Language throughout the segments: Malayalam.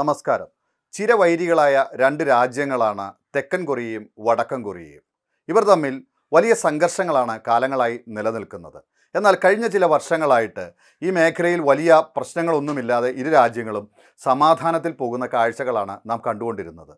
നമസ്കാരം ചിരവൈരികളായ രണ്ട് രാജ്യങ്ങളാണ് തെക്കൻ കൊറിയയും വടക്കൻ കൊറിയയും ഇവർ തമ്മിൽ വലിയ സംഘർഷങ്ങളാണ് കാലങ്ങളായി നിലനിൽക്കുന്നത് എന്നാൽ കഴിഞ്ഞ ചില വർഷങ്ങളായിട്ട് ഈ മേഖലയിൽ വലിയ പ്രശ്നങ്ങളൊന്നുമില്ലാതെ ഇരു രാജ്യങ്ങളും സമാധാനത്തിൽ പോകുന്ന കാഴ്ചകളാണ് നാം കണ്ടുകൊണ്ടിരുന്നത്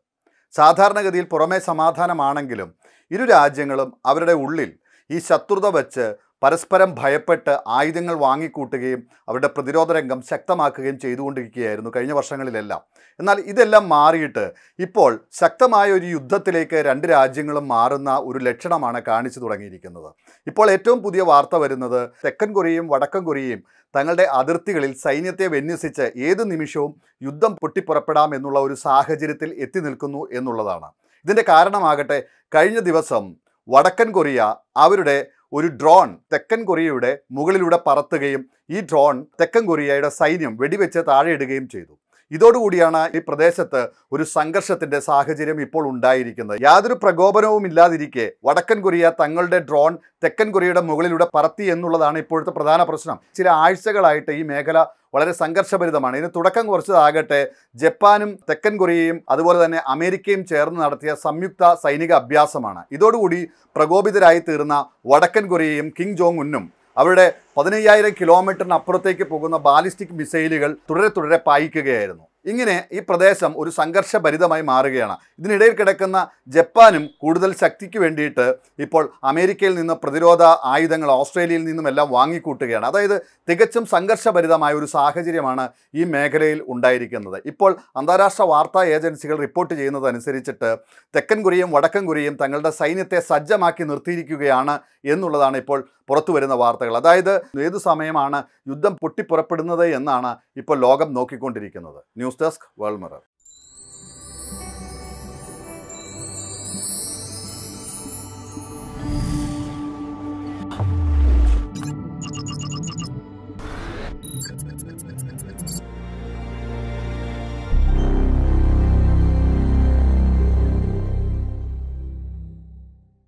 സാധാരണഗതിയിൽ പുറമേ സമാധാനമാണെങ്കിലും ഇരു രാജ്യങ്ങളും അവരുടെ ഉള്ളിൽ ഈ ശത്രുത വച്ച് പരസ്പരം ഭയപ്പെട്ട് ആയുധങ്ങൾ വാങ്ങിക്കൂട്ടുകയും അവരുടെ പ്രതിരോധ രംഗം ശക്തമാക്കുകയും ചെയ്തുകൊണ്ടിരിക്കുകയായിരുന്നു കഴിഞ്ഞ വർഷങ്ങളിലെല്ലാം എന്നാൽ ഇതെല്ലാം മാറിയിട്ട് ഇപ്പോൾ ശക്തമായ ഒരു യുദ്ധത്തിലേക്ക് രണ്ട് രാജ്യങ്ങളും മാറുന്ന ഒരു ലക്ഷണമാണ് കാണിച്ചു തുടങ്ങിയിരിക്കുന്നത് ഇപ്പോൾ ഏറ്റവും പുതിയ വാർത്ത വരുന്നത് തെക്കൻ കൊറിയയും വടക്കൻ കൊറിയയും തങ്ങളുടെ അതിർത്തികളിൽ സൈന്യത്തെ വിന്യസിച്ച് ഏത് നിമിഷവും യുദ്ധം പൊട്ടിപ്പുറപ്പെടാം എന്നുള്ള ഒരു സാഹചര്യത്തിൽ എത്തി നിൽക്കുന്നു എന്നുള്ളതാണ് ഇതിൻ്റെ കാരണമാകട്ടെ കഴിഞ്ഞ ദിവസം വടക്കൻ കൊറിയ അവരുടെ ഒരു ഡ്രോൺ തെക്കൻ കൊറിയയുടെ മുകളിലൂടെ പറത്തുകയും ഈ ഡ്രോൺ തെക്കൻ കൊറിയയുടെ സൈന്യം വെടിവെച്ച് താഴെയിടുകയും ചെയ്തു ഇതോടുകൂടിയാണ് ഈ പ്രദേശത്ത് ഒരു സംഘർഷത്തിന്റെ സാഹചര്യം ഇപ്പോൾ ഉണ്ടായിരിക്കുന്നത് യാതൊരു പ്രകോപനവും ഇല്ലാതിരിക്കെ വടക്കൻ കൊറിയ തങ്ങളുടെ ഡ്രോൺ തെക്കൻ കൊറിയയുടെ മുകളിലൂടെ പറത്തി എന്നുള്ളതാണ് ഇപ്പോഴത്തെ പ്രധാന പ്രശ്നം ചില ആഴ്ചകളായിട്ട് ഈ മേഖല വളരെ സംഘർഷഭരിതമാണ് ഇതിന് തുടക്കം കുറച്ചതാകട്ടെ ജപ്പാനും തെക്കൻ കൊറിയയും അതുപോലെ തന്നെ അമേരിക്കയും ചേർന്ന് നടത്തിയ സംയുക്ത സൈനിക അഭ്യാസമാണ് ഇതോടുകൂടി പ്രകോപിതരായി തീർന്ന വടക്കൻ കൊറിയയും കിങ് ജോങ് ഉന്നും അവരുടെ പതിനയ്യായിരം കിലോമീറ്ററിന് അപ്പുറത്തേക്ക് പോകുന്ന ബാലിസ്റ്റിക് മിസൈലുകൾ തുടരെ തുടരെ പായിക്കുകയായിരുന്നു ഇങ്ങനെ ഈ പ്രദേശം ഒരു സംഘർഷഭരിതമായി മാറുകയാണ് ഇതിനിടയിൽ കിടക്കുന്ന ജപ്പാനും കൂടുതൽ ശക്തിക്ക് വേണ്ടിയിട്ട് ഇപ്പോൾ അമേരിക്കയിൽ നിന്ന് പ്രതിരോധ ആയുധങ്ങൾ ഓസ്ട്രേലിയയിൽ നിന്നും എല്ലാം വാങ്ങിക്കൂട്ടുകയാണ് അതായത് തികച്ചും സംഘർഷഭരിതമായ ഒരു സാഹചര്യമാണ് ഈ മേഖലയിൽ ഉണ്ടായിരിക്കുന്നത് ഇപ്പോൾ അന്താരാഷ്ട്ര വാർത്താ ഏജൻസികൾ റിപ്പോർട്ട് ചെയ്യുന്നതനുസരിച്ചിട്ട് തെക്കൻ കൊറിയയും വടക്കൻ കൊറിയയും തങ്ങളുടെ സൈന്യത്തെ സജ്ജമാക്കി നിർത്തിയിരിക്കുകയാണ് എന്നുള്ളതാണ് ഇപ്പോൾ പുറത്തു വരുന്ന വാർത്തകൾ അതായത് ഏതു സമയമാണ് യുദ്ധം പൊട്ടിപ്പുറപ്പെടുന്നത് എന്നാണ് ഇപ്പോൾ ലോകം നോക്കിക്കൊണ്ടിരിക്കുന്നത് ന്യൂസ് ന്യൂസ് ഡെസ്ക് വാൾമറ